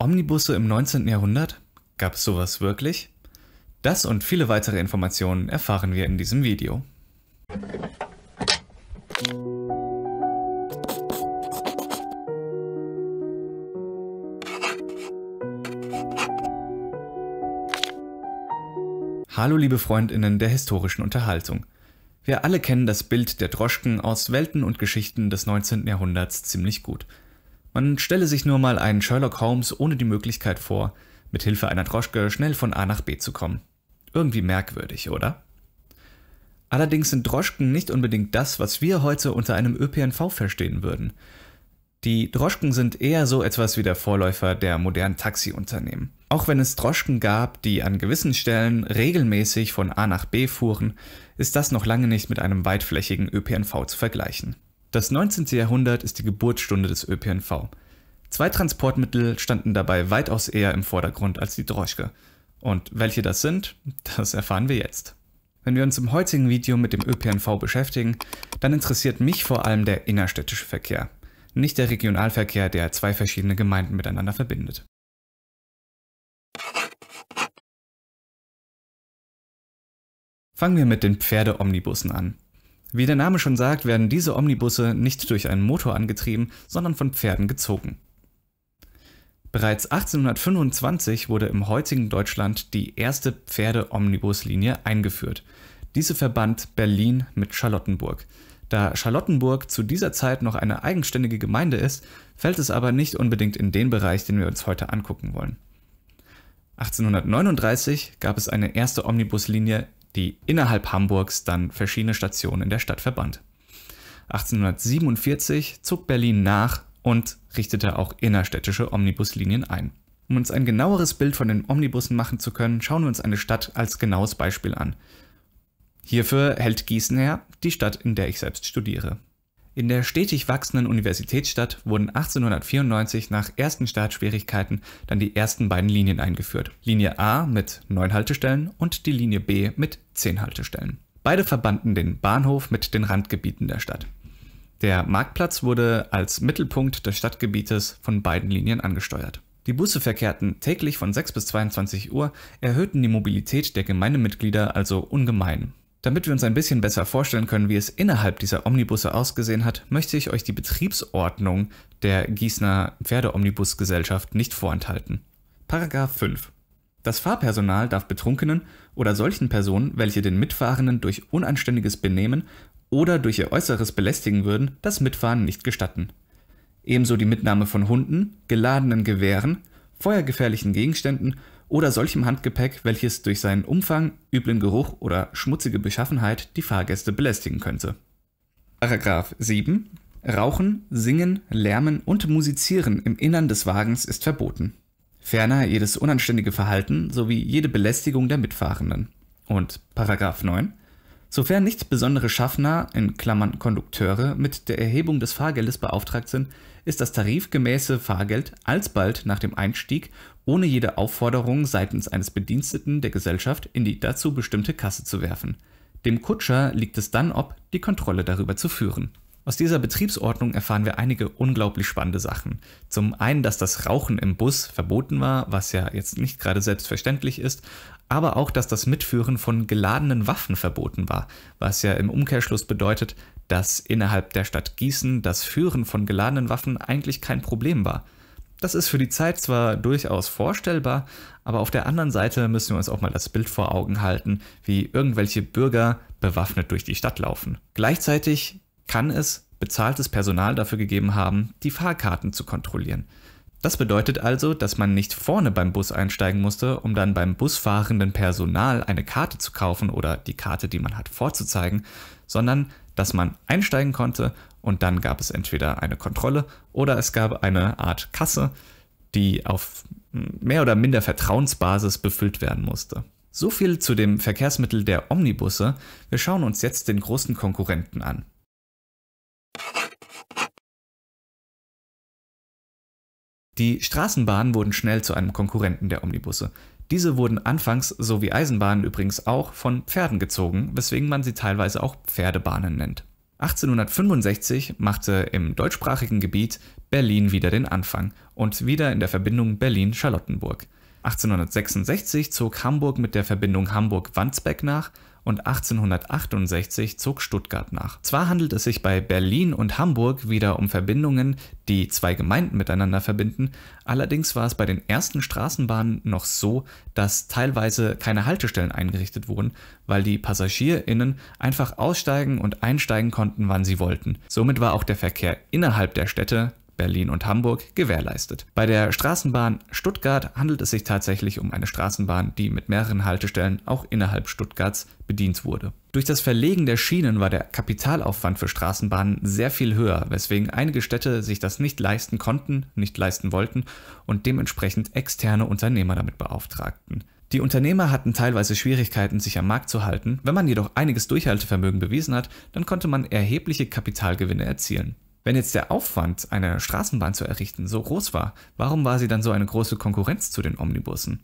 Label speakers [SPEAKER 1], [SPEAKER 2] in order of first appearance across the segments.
[SPEAKER 1] Omnibusse im 19. Jahrhundert? Gab es sowas wirklich? Das und viele weitere Informationen erfahren wir in diesem Video. Hallo liebe Freundinnen der historischen Unterhaltung. Wir alle kennen das Bild der Droschken aus Welten und Geschichten des 19. Jahrhunderts ziemlich gut. Man stelle sich nur mal einen Sherlock Holmes ohne die Möglichkeit vor, mit Hilfe einer Droschke schnell von A nach B zu kommen. Irgendwie merkwürdig, oder? Allerdings sind Droschken nicht unbedingt das, was wir heute unter einem ÖPNV verstehen würden. Die Droschken sind eher so etwas wie der Vorläufer der modernen Taxiunternehmen. Auch wenn es Droschken gab, die an gewissen Stellen regelmäßig von A nach B fuhren, ist das noch lange nicht mit einem weitflächigen ÖPNV zu vergleichen. Das 19. Jahrhundert ist die Geburtsstunde des ÖPNV. Zwei Transportmittel standen dabei weitaus eher im Vordergrund als die Droschke. Und welche das sind, das erfahren wir jetzt. Wenn wir uns im heutigen Video mit dem ÖPNV beschäftigen, dann interessiert mich vor allem der innerstädtische Verkehr, nicht der Regionalverkehr, der zwei verschiedene Gemeinden miteinander verbindet. Fangen wir mit den Pferdeomnibussen an. Wie der Name schon sagt, werden diese Omnibusse nicht durch einen Motor angetrieben, sondern von Pferden gezogen. Bereits 1825 wurde im heutigen Deutschland die erste pferde omnibus linie eingeführt. Diese verband Berlin mit Charlottenburg. Da Charlottenburg zu dieser Zeit noch eine eigenständige Gemeinde ist, fällt es aber nicht unbedingt in den Bereich, den wir uns heute angucken wollen. 1839 gab es eine erste Omnibuslinie die innerhalb Hamburgs dann verschiedene Stationen in der Stadt verband. 1847 zog Berlin nach und richtete auch innerstädtische Omnibuslinien ein. Um uns ein genaueres Bild von den Omnibussen machen zu können, schauen wir uns eine Stadt als genaues Beispiel an. Hierfür hält Gießen her, die Stadt, in der ich selbst studiere. In der stetig wachsenden Universitätsstadt wurden 1894 nach ersten Startschwierigkeiten dann die ersten beiden Linien eingeführt. Linie A mit 9 Haltestellen und die Linie B mit 10 Haltestellen. Beide verbanden den Bahnhof mit den Randgebieten der Stadt. Der Marktplatz wurde als Mittelpunkt des Stadtgebietes von beiden Linien angesteuert. Die Busse verkehrten täglich von 6 bis 22 Uhr, erhöhten die Mobilität der Gemeindemitglieder also ungemein. Damit wir uns ein bisschen besser vorstellen können, wie es innerhalb dieser Omnibusse ausgesehen hat, möchte ich euch die Betriebsordnung der Gießener Pferdeomnibusgesellschaft nicht vorenthalten. Paragraph 5. Das Fahrpersonal darf Betrunkenen oder solchen Personen, welche den Mitfahrenden durch unanständiges Benehmen oder durch ihr Äußeres belästigen würden, das Mitfahren nicht gestatten. Ebenso die Mitnahme von Hunden, geladenen Gewehren, feuergefährlichen Gegenständen oder solchem Handgepäck, welches durch seinen Umfang, üblen Geruch oder schmutzige Beschaffenheit die Fahrgäste belästigen könnte. Paragraph 7 Rauchen, Singen, Lärmen und Musizieren im Innern des Wagens ist verboten. Ferner jedes unanständige Verhalten sowie jede Belästigung der Mitfahrenden. Und Paragraph 9 Sofern nicht besondere Schaffner (Kondukteure) mit der Erhebung des Fahrgeldes beauftragt sind, ist das tarifgemäße Fahrgeld alsbald nach dem Einstieg ohne jede Aufforderung seitens eines Bediensteten der Gesellschaft in die dazu bestimmte Kasse zu werfen. Dem Kutscher liegt es dann ob, die Kontrolle darüber zu führen aus dieser Betriebsordnung erfahren wir einige unglaublich spannende Sachen. Zum einen, dass das Rauchen im Bus verboten war, was ja jetzt nicht gerade selbstverständlich ist, aber auch, dass das Mitführen von geladenen Waffen verboten war, was ja im Umkehrschluss bedeutet, dass innerhalb der Stadt Gießen das Führen von geladenen Waffen eigentlich kein Problem war. Das ist für die Zeit zwar durchaus vorstellbar, aber auf der anderen Seite müssen wir uns auch mal das Bild vor Augen halten, wie irgendwelche Bürger bewaffnet durch die Stadt laufen. Gleichzeitig kann es bezahltes Personal dafür gegeben haben, die Fahrkarten zu kontrollieren. Das bedeutet also, dass man nicht vorne beim Bus einsteigen musste, um dann beim busfahrenden Personal eine Karte zu kaufen oder die Karte, die man hat, vorzuzeigen, sondern dass man einsteigen konnte und dann gab es entweder eine Kontrolle oder es gab eine Art Kasse, die auf mehr oder minder Vertrauensbasis befüllt werden musste. So viel zu dem Verkehrsmittel der Omnibusse. Wir schauen uns jetzt den großen Konkurrenten an, Die Straßenbahnen wurden schnell zu einem Konkurrenten der Omnibusse. Diese wurden anfangs, so wie Eisenbahnen übrigens auch, von Pferden gezogen, weswegen man sie teilweise auch Pferdebahnen nennt. 1865 machte im deutschsprachigen Gebiet Berlin wieder den Anfang und wieder in der Verbindung Berlin-Charlottenburg. 1866 zog Hamburg mit der Verbindung hamburg wandsbeck nach und 1868 zog Stuttgart nach. Zwar handelt es sich bei Berlin und Hamburg wieder um Verbindungen, die zwei Gemeinden miteinander verbinden, allerdings war es bei den ersten Straßenbahnen noch so, dass teilweise keine Haltestellen eingerichtet wurden, weil die PassagierInnen einfach aussteigen und einsteigen konnten, wann sie wollten. Somit war auch der Verkehr innerhalb der Städte Berlin und Hamburg gewährleistet. Bei der Straßenbahn Stuttgart handelt es sich tatsächlich um eine Straßenbahn, die mit mehreren Haltestellen auch innerhalb Stuttgarts bedient wurde. Durch das Verlegen der Schienen war der Kapitalaufwand für Straßenbahnen sehr viel höher, weswegen einige Städte sich das nicht leisten konnten, nicht leisten wollten und dementsprechend externe Unternehmer damit beauftragten. Die Unternehmer hatten teilweise Schwierigkeiten, sich am Markt zu halten. Wenn man jedoch einiges Durchhaltevermögen bewiesen hat, dann konnte man erhebliche Kapitalgewinne erzielen. Wenn jetzt der Aufwand, eine Straßenbahn zu errichten, so groß war, warum war sie dann so eine große Konkurrenz zu den Omnibussen?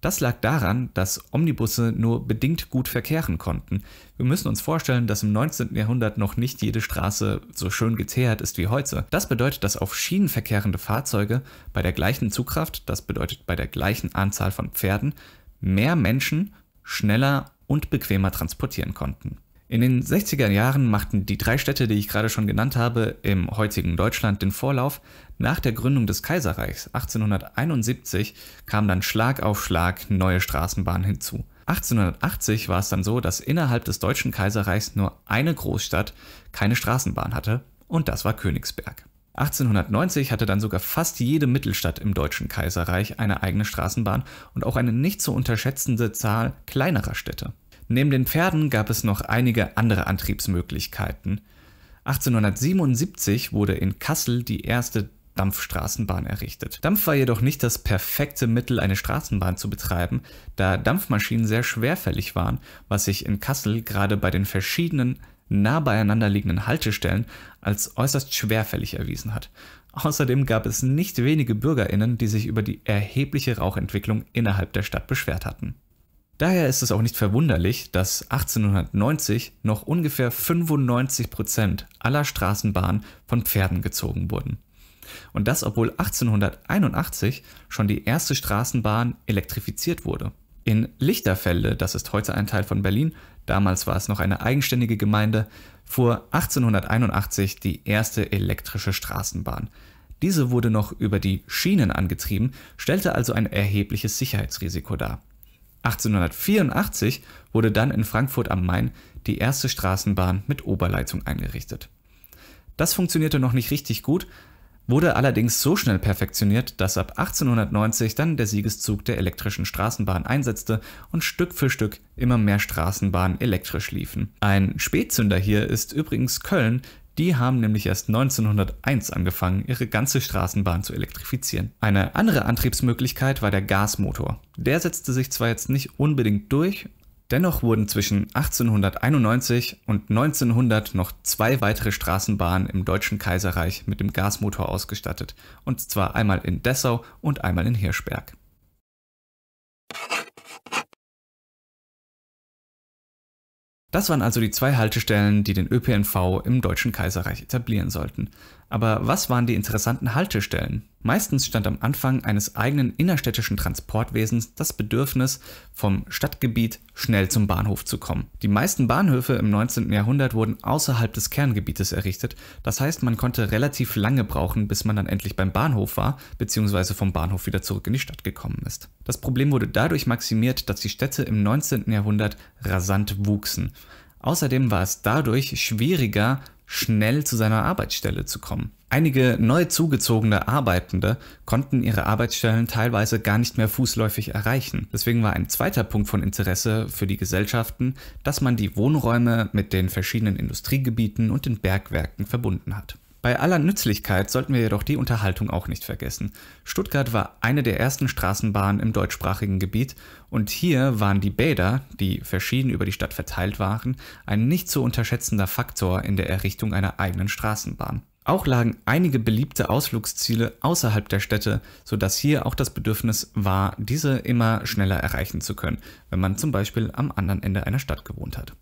[SPEAKER 1] Das lag daran, dass Omnibusse nur bedingt gut verkehren konnten. Wir müssen uns vorstellen, dass im 19. Jahrhundert noch nicht jede Straße so schön geteert ist wie heute. Das bedeutet, dass auf Schienen verkehrende Fahrzeuge bei der gleichen Zugkraft, das bedeutet bei der gleichen Anzahl von Pferden, mehr Menschen schneller und bequemer transportieren konnten. In den 60er Jahren machten die drei Städte, die ich gerade schon genannt habe, im heutigen Deutschland den Vorlauf. Nach der Gründung des Kaiserreichs 1871 kam dann Schlag auf Schlag neue Straßenbahnen hinzu. 1880 war es dann so, dass innerhalb des Deutschen Kaiserreichs nur eine Großstadt keine Straßenbahn hatte, und das war Königsberg. 1890 hatte dann sogar fast jede Mittelstadt im Deutschen Kaiserreich eine eigene Straßenbahn und auch eine nicht zu unterschätzende Zahl kleinerer Städte. Neben den Pferden gab es noch einige andere Antriebsmöglichkeiten. 1877 wurde in Kassel die erste Dampfstraßenbahn errichtet. Dampf war jedoch nicht das perfekte Mittel, eine Straßenbahn zu betreiben, da Dampfmaschinen sehr schwerfällig waren, was sich in Kassel gerade bei den verschiedenen nah beieinander liegenden Haltestellen als äußerst schwerfällig erwiesen hat. Außerdem gab es nicht wenige Bürgerinnen, die sich über die erhebliche Rauchentwicklung innerhalb der Stadt beschwert hatten. Daher ist es auch nicht verwunderlich, dass 1890 noch ungefähr 95% Prozent aller Straßenbahnen von Pferden gezogen wurden. Und das obwohl 1881 schon die erste Straßenbahn elektrifiziert wurde. In Lichterfelde, das ist heute ein Teil von Berlin, damals war es noch eine eigenständige Gemeinde, fuhr 1881 die erste elektrische Straßenbahn. Diese wurde noch über die Schienen angetrieben, stellte also ein erhebliches Sicherheitsrisiko dar. 1884 wurde dann in Frankfurt am Main die erste Straßenbahn mit Oberleitung eingerichtet. Das funktionierte noch nicht richtig gut, wurde allerdings so schnell perfektioniert, dass ab 1890 dann der Siegeszug der elektrischen Straßenbahn einsetzte und Stück für Stück immer mehr Straßenbahnen elektrisch liefen. Ein Spätzünder hier ist übrigens Köln, die haben nämlich erst 1901 angefangen, ihre ganze Straßenbahn zu elektrifizieren. Eine andere Antriebsmöglichkeit war der Gasmotor. Der setzte sich zwar jetzt nicht unbedingt durch, dennoch wurden zwischen 1891 und 1900 noch zwei weitere Straßenbahnen im Deutschen Kaiserreich mit dem Gasmotor ausgestattet, und zwar einmal in Dessau und einmal in Hirschberg. Das waren also die zwei Haltestellen, die den ÖPNV im Deutschen Kaiserreich etablieren sollten. Aber was waren die interessanten Haltestellen? Meistens stand am Anfang eines eigenen innerstädtischen Transportwesens das Bedürfnis, vom Stadtgebiet schnell zum Bahnhof zu kommen. Die meisten Bahnhöfe im 19. Jahrhundert wurden außerhalb des Kerngebietes errichtet, das heißt man konnte relativ lange brauchen, bis man dann endlich beim Bahnhof war, bzw. vom Bahnhof wieder zurück in die Stadt gekommen ist. Das Problem wurde dadurch maximiert, dass die Städte im 19. Jahrhundert rasant wuchsen. Außerdem war es dadurch schwieriger, schnell zu seiner Arbeitsstelle zu kommen. Einige neu zugezogene Arbeitende konnten ihre Arbeitsstellen teilweise gar nicht mehr fußläufig erreichen. Deswegen war ein zweiter Punkt von Interesse für die Gesellschaften, dass man die Wohnräume mit den verschiedenen Industriegebieten und den Bergwerken verbunden hat. Bei aller Nützlichkeit sollten wir jedoch die Unterhaltung auch nicht vergessen. Stuttgart war eine der ersten Straßenbahnen im deutschsprachigen Gebiet und hier waren die Bäder, die verschieden über die Stadt verteilt waren, ein nicht zu unterschätzender Faktor in der Errichtung einer eigenen Straßenbahn. Auch lagen einige beliebte Ausflugsziele außerhalb der Städte, sodass hier auch das Bedürfnis war, diese immer schneller erreichen zu können, wenn man zum Beispiel am anderen Ende einer Stadt gewohnt hat.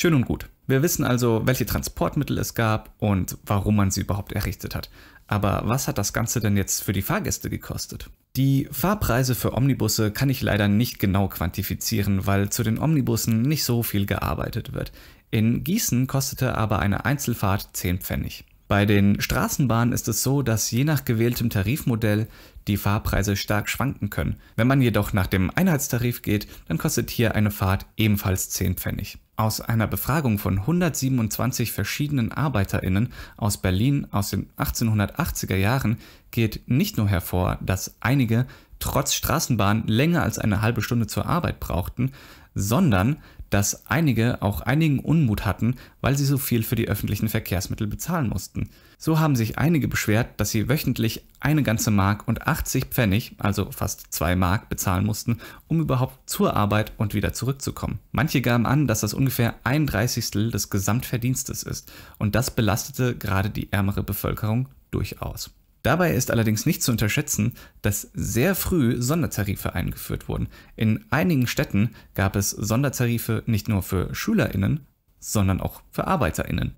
[SPEAKER 1] Schön und gut. Wir wissen also, welche Transportmittel es gab und warum man sie überhaupt errichtet hat. Aber was hat das Ganze denn jetzt für die Fahrgäste gekostet? Die Fahrpreise für Omnibusse kann ich leider nicht genau quantifizieren, weil zu den Omnibussen nicht so viel gearbeitet wird. In Gießen kostete aber eine Einzelfahrt 10 Pfennig. Bei den Straßenbahnen ist es so, dass je nach gewähltem Tarifmodell die Fahrpreise stark schwanken können. Wenn man jedoch nach dem Einheitstarif geht, dann kostet hier eine Fahrt ebenfalls 10 Pfennig. Aus einer Befragung von 127 verschiedenen ArbeiterInnen aus Berlin aus den 1880er Jahren geht nicht nur hervor, dass einige trotz Straßenbahn länger als eine halbe Stunde zur Arbeit brauchten, sondern dass einige auch einigen Unmut hatten, weil sie so viel für die öffentlichen Verkehrsmittel bezahlen mussten. So haben sich einige beschwert, dass sie wöchentlich eine ganze Mark und 80 Pfennig, also fast zwei Mark, bezahlen mussten, um überhaupt zur Arbeit und wieder zurückzukommen. Manche gaben an, dass das ungefähr ein Dreißigstel des Gesamtverdienstes ist und das belastete gerade die ärmere Bevölkerung durchaus. Dabei ist allerdings nicht zu unterschätzen, dass sehr früh Sondertarife eingeführt wurden. In einigen Städten gab es Sondertarife nicht nur für Schülerinnen, sondern auch für Arbeiterinnen.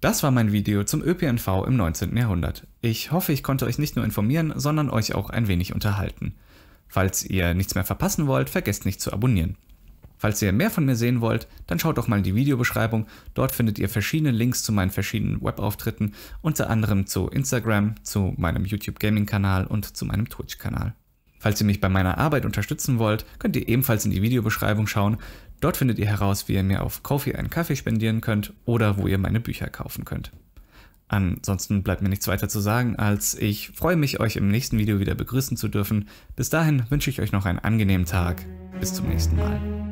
[SPEAKER 1] Das war mein Video zum ÖPNV im 19. Jahrhundert. Ich hoffe, ich konnte euch nicht nur informieren, sondern euch auch ein wenig unterhalten. Falls ihr nichts mehr verpassen wollt, vergesst nicht zu abonnieren. Falls ihr mehr von mir sehen wollt, dann schaut doch mal in die Videobeschreibung. Dort findet ihr verschiedene Links zu meinen verschiedenen Webauftritten, unter anderem zu Instagram, zu meinem YouTube Gaming Kanal und zu meinem Twitch Kanal. Falls ihr mich bei meiner Arbeit unterstützen wollt, könnt ihr ebenfalls in die Videobeschreibung schauen. Dort findet ihr heraus, wie ihr mir auf Kofi einen Kaffee spendieren könnt oder wo ihr meine Bücher kaufen könnt. Ansonsten bleibt mir nichts weiter zu sagen, als ich freue mich, euch im nächsten Video wieder begrüßen zu dürfen. Bis dahin wünsche ich euch noch einen angenehmen Tag. Bis zum nächsten Mal.